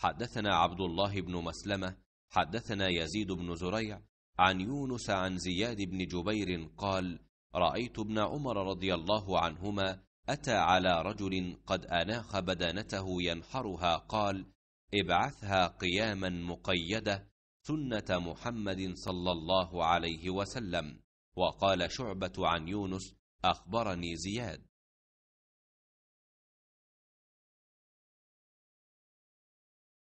حدثنا عبد الله بن مسلمة حدثنا يزيد بن زريع عن يونس عن زياد بن جبير قال رأيت ابن عمر رضي الله عنهما أتى على رجل قد أناخ بدانته ينحرها قال ابعثها قياما مقيدة سنة محمد صلى الله عليه وسلم وقال شعبة عن يونس أخبرني زياد